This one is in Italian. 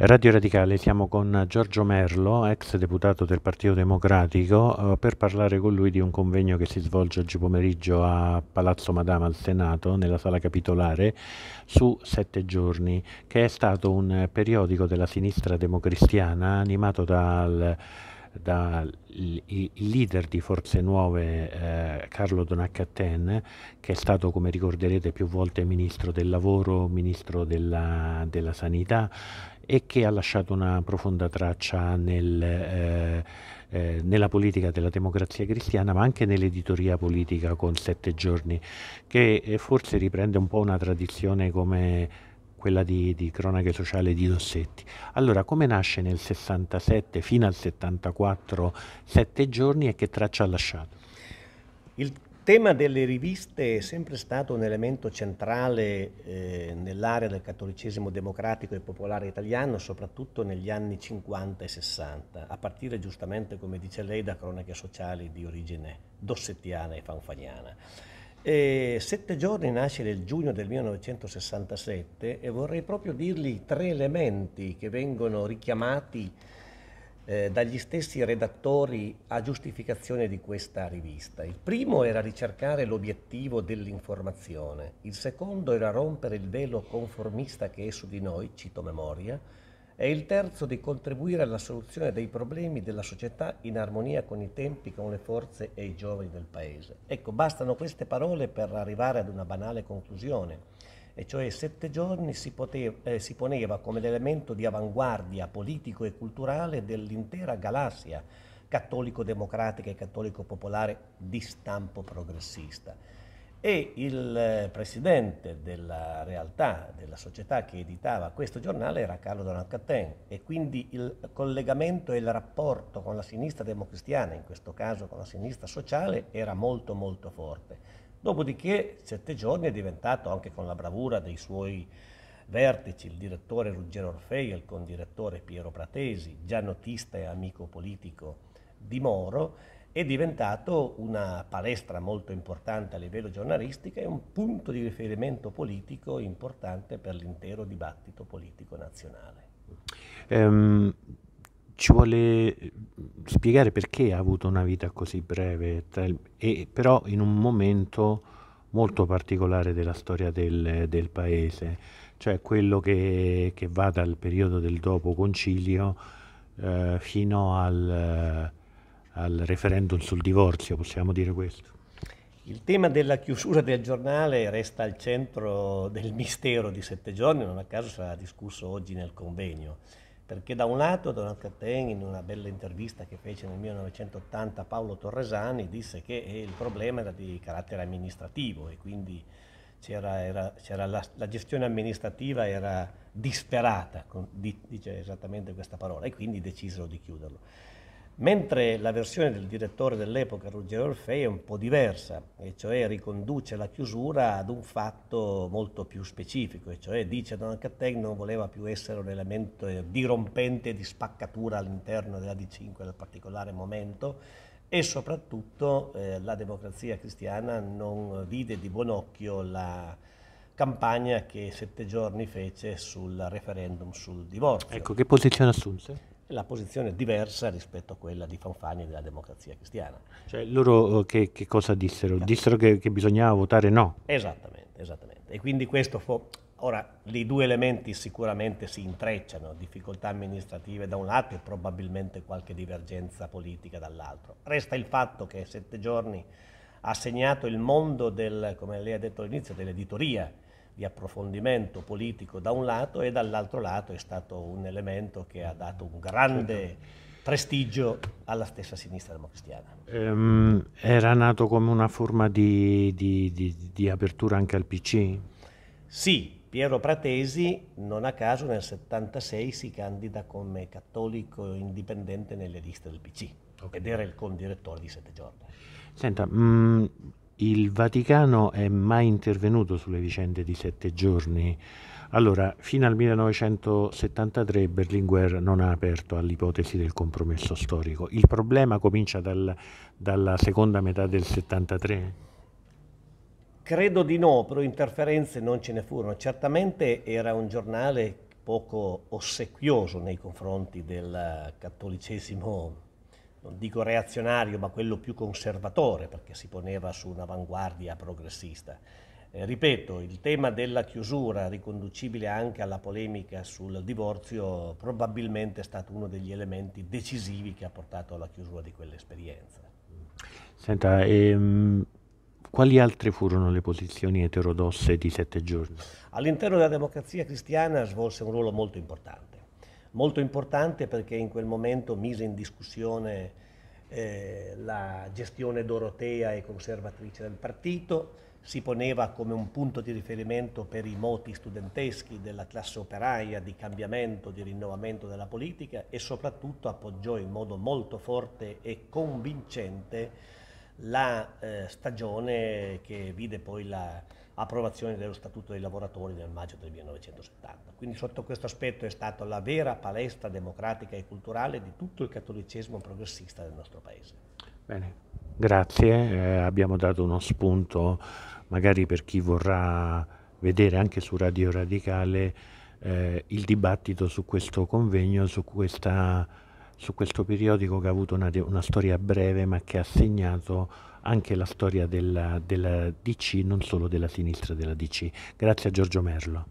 Radio Radicale, siamo con Giorgio Merlo, ex deputato del Partito Democratico, eh, per parlare con lui di un convegno che si svolge oggi pomeriggio a Palazzo Madama al Senato, nella sala capitolare, su Sette Giorni, che è stato un periodico della sinistra democristiana animato dal dal leader di Forze Nuove eh, Carlo Donaccatten che è stato come ricorderete più volte ministro del lavoro, ministro della, della sanità e che ha lasciato una profonda traccia nel, eh, eh, nella politica della democrazia cristiana ma anche nell'editoria politica con Sette Giorni che eh, forse riprende un po' una tradizione come quella di, di cronache sociale di Dossetti. Allora, come nasce nel 67 fino al 74 sette giorni e che traccia ha lasciato? Il tema delle riviste è sempre stato un elemento centrale eh, nell'area del cattolicesimo democratico e popolare italiano, soprattutto negli anni 50 e 60, a partire giustamente, come dice lei, da cronache sociali di origine dossettiana e fanfagnana. E sette giorni nasce nel giugno del 1967 e vorrei proprio dirgli tre elementi che vengono richiamati eh, dagli stessi redattori a giustificazione di questa rivista. Il primo era ricercare l'obiettivo dell'informazione, il secondo era rompere il velo conformista che è su di noi, cito memoria, e il terzo di contribuire alla soluzione dei problemi della società in armonia con i tempi, con le forze e i giovani del Paese. Ecco, bastano queste parole per arrivare ad una banale conclusione, e cioè sette giorni si, poteva, eh, si poneva come l'elemento di avanguardia politico e culturale dell'intera galassia cattolico-democratica e cattolico-popolare di stampo progressista e il eh, presidente della realtà, della società che editava questo giornale era Carlo Donalcatten e quindi il collegamento e il rapporto con la sinistra democristiana, in questo caso con la sinistra sociale, era molto molto forte. Dopodiché Sette Giorni è diventato, anche con la bravura dei suoi vertici, il direttore Ruggero Orfei e il condirettore Piero Pratesi, già notista e amico politico di Moro, è diventato una palestra molto importante a livello giornalistico e un punto di riferimento politico importante per l'intero dibattito politico nazionale. Um, ci vuole spiegare perché ha avuto una vita così breve, e però in un momento molto particolare della storia del, del paese, cioè quello che, che, va dal periodo del dopo concilio eh, fino al al referendum sul divorzio, possiamo dire questo? Il tema della chiusura del giornale resta al centro del mistero di sette giorni, non a caso sarà discusso oggi nel convegno, perché da un lato Donald Cattain in una bella intervista che fece nel 1980 a Paolo Torresani disse che il problema era di carattere amministrativo e quindi c'era, era, c'era la, la, gestione amministrativa era disperata, con, dice esattamente questa parola, e quindi decisero di chiuderlo. Mentre la versione del direttore dell'epoca, Ruggero Orfei, è un po' diversa, e cioè riconduce la chiusura ad un fatto molto più specifico, e cioè dice Don Catteg non voleva più essere un elemento dirompente di spaccatura all'interno della D5 nel particolare momento, e soprattutto eh, la democrazia cristiana non vide di buon occhio la, campagna che sette giorni fece sul referendum sul divorzio. Ecco, che posizione assunse? la posizione diversa rispetto a quella di Fanfani e della democrazia cristiana. Cioè loro eh, che, che cosa dissero? Dissero che, che, bisognava votare no. Esattamente, esattamente. E quindi questo fu... Ora, i due elementi sicuramente si intrecciano, difficoltà amministrative da un lato e probabilmente qualche divergenza politica dall'altro. Resta il fatto che sette giorni ha segnato il mondo del, come lei ha detto all'inizio, dell'editoria, di approfondimento politico da un lato e dall'altro lato è stato un elemento che ha dato un grande prestigio alla stessa sinistra democristiana. Um, era nato come una forma di, di, di, di apertura anche al PC? Sì, Piero Pratesi non a caso nel 76 si candida come cattolico indipendente nelle liste del PC okay. ed era il condirettore di Sette Giorni. Senta, mh, mm, il Vaticano è mai intervenuto sulle vicende di sette giorni? Allora, fino al 1973 Berlinguer non ha aperto all'ipotesi del compromesso storico. Il problema comincia dal, dalla seconda metà del 73? Credo di no, però interferenze non ce ne furono. Certamente era un giornale poco ossequioso nei confronti del cattolicesimo non dico reazionario, ma quello più conservatore, perché si poneva su un'avanguardia progressista. Eh, ripeto, il tema della chiusura, riconducibile anche alla polemica sul divorzio, probabilmente è stato uno degli elementi decisivi che ha portato alla chiusura di quell'esperienza. Senta, ehm, quali altre furono le posizioni eterodosse di sette giorni? All'interno della democrazia cristiana svolse un ruolo molto importante molto importante perché in quel momento mise in discussione eh, la gestione dorotea e conservatrice del partito, si poneva come un punto di riferimento per i moti studenteschi della classe operaia di cambiamento, di rinnovamento della politica e soprattutto appoggiò in modo molto forte e convincente la eh, stagione che vide poi la approvazione dello Statuto dei lavoratori nel maggio del 1970. Quindi sotto questo aspetto è stata la vera palestra democratica e culturale di tutto il cattolicesimo progressista del nostro Paese. Bene, grazie. Eh, abbiamo dato uno spunto magari per chi vorrà vedere anche su Radio Radicale eh, il dibattito su questo convegno, su, questa, su questo periodico che ha avuto una, una storia breve ma che ha segnato anche la storia della, della DC, non solo della sinistra della DC. Grazie a Giorgio Merlo.